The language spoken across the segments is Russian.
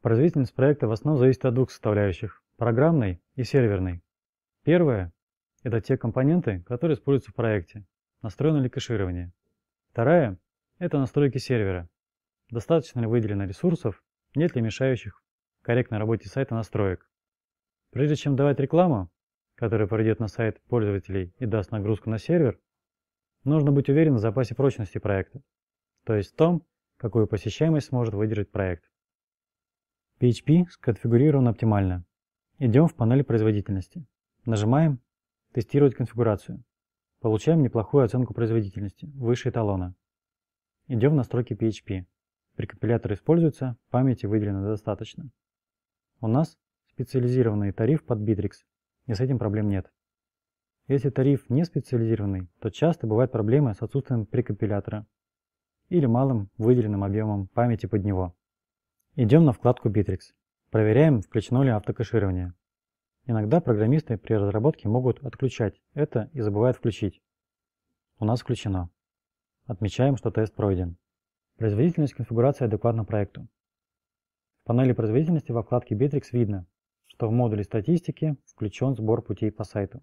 Производительность проекта в основном зависит от двух составляющих – программной и серверной. Первое – это те компоненты, которые используются в проекте, настроено ли кэширование. Второе – это настройки сервера. Достаточно ли выделено ресурсов, нет ли мешающих корректной работе сайта настроек. Прежде чем давать рекламу, который придет на сайт пользователей и даст нагрузку на сервер, нужно быть уверенным в запасе прочности проекта, то есть в том, какую посещаемость сможет выдержать проект. PHP сконфигурирован оптимально. Идем в панель производительности. Нажимаем «Тестировать конфигурацию». Получаем неплохую оценку производительности, выше эталона. Идем в настройки PHP. При компиляторе используется, памяти выделено достаточно. У нас специализированный тариф под Bittrex и с этим проблем нет. Если тариф не специализированный, то часто бывают проблемы с отсутствием прекомпилятора или малым выделенным объемом памяти под него. Идем на вкладку Bittrex. Проверяем, включено ли автокэширование. Иногда программисты при разработке могут отключать это и забывают включить. У нас включено. Отмечаем, что тест пройден. Производительность конфигурации адекватна проекту. В панели производительности во вкладке Bittrex видно, что в модуле статистики включен сбор путей по сайту.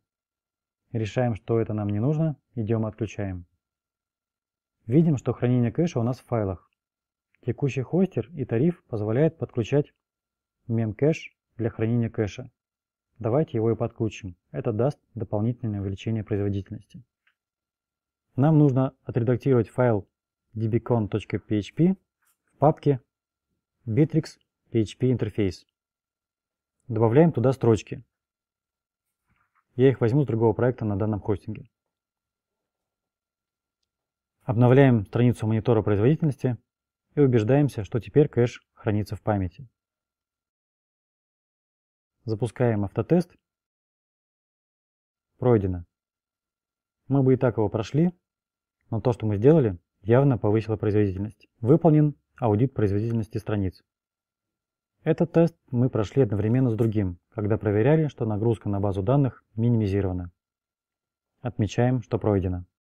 Решаем, что это нам не нужно, идем и отключаем. Видим, что хранение кэша у нас в файлах. Текущий хостер и тариф позволяют подключать мемкэш для хранения кэша. Давайте его и подключим. Это даст дополнительное увеличение производительности. Нам нужно отредактировать файл dbcon.php в папке bitrix.php интерфейс. Добавляем туда строчки. Я их возьму с другого проекта на данном хостинге. Обновляем страницу монитора производительности и убеждаемся, что теперь кэш хранится в памяти. Запускаем автотест. Пройдено. Мы бы и так его прошли, но то, что мы сделали, явно повысило производительность. Выполнен аудит производительности страниц. Этот тест мы прошли одновременно с другим, когда проверяли, что нагрузка на базу данных минимизирована. Отмечаем, что пройдено.